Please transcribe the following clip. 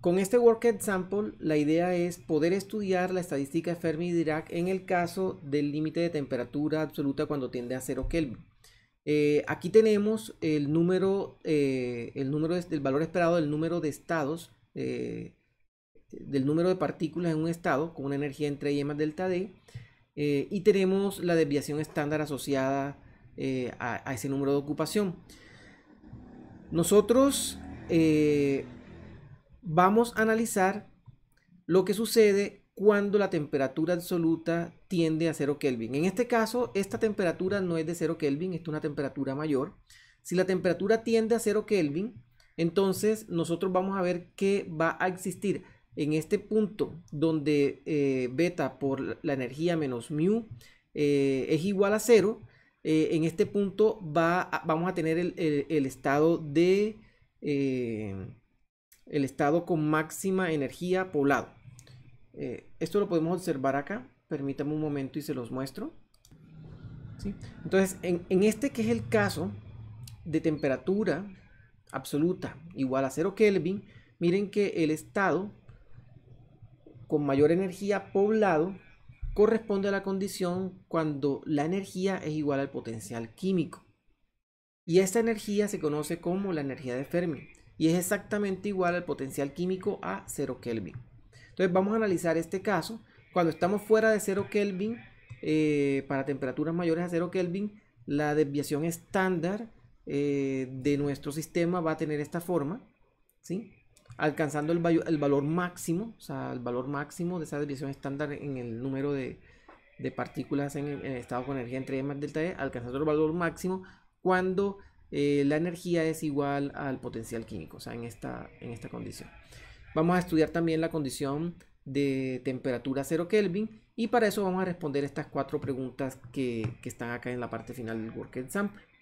Con este Workhead Sample, la idea es poder estudiar la estadística de Fermi-Dirac en el caso del límite de temperatura absoluta cuando tiende a 0 Kelvin. Eh, aquí tenemos el número, eh, el número valor esperado del número de estados, eh, del número de partículas en un estado con una energía entre y más delta D, y tenemos la desviación estándar asociada a, a, ese número de ocupación. Nosotros vamos a analizar lo que sucede cuando la temperatura absoluta tiende a 0 Kelvin. En este caso, esta temperatura no es de 0 Kelvin, es una temperatura mayor. Si la temperatura tiende a 0 Kelvin, entonces nosotros vamos a ver que va a existir en este punto donde eh, beta por la energía menos mu eh, es igual a 0. Eh, en este punto va vamos a tener el estado de el estado con máxima energía poblado. Eh, esto lo podemos observar acá. Permítame un momento y se los muestro. Entonces, en, en este que es el caso de temperatura absoluta igual a 0 Kelvin, miren que el estado con mayor energía poblado corresponde a la condición cuando la energía es igual al potencial químico. Y esta energía se conoce como la energía de Fermi y es exactamente igual al potencial químico a 0 Kelvin. Entonces vamos a analizar este caso. Cuando estamos fuera de 0 Kelvin, eh, para temperaturas mayores a 0 Kelvin, la desviación estándar eh, de nuestro sistema va a tener esta forma, ¿sí? alcanzando el, el, valor máximo, o sea, el valor máximo de esa desviación estándar en el número de, partículas en, estado con energía entre E más delta E, alcanzando el valor máximo cuando eh, la energía es igual al potencial químico, o sea, en esta, en esta condición. Vamos a estudiar también la condición de temperatura 0 Kelvin y para eso vamos a responder estas cuatro preguntas que, que están acá en la parte final del Work Example.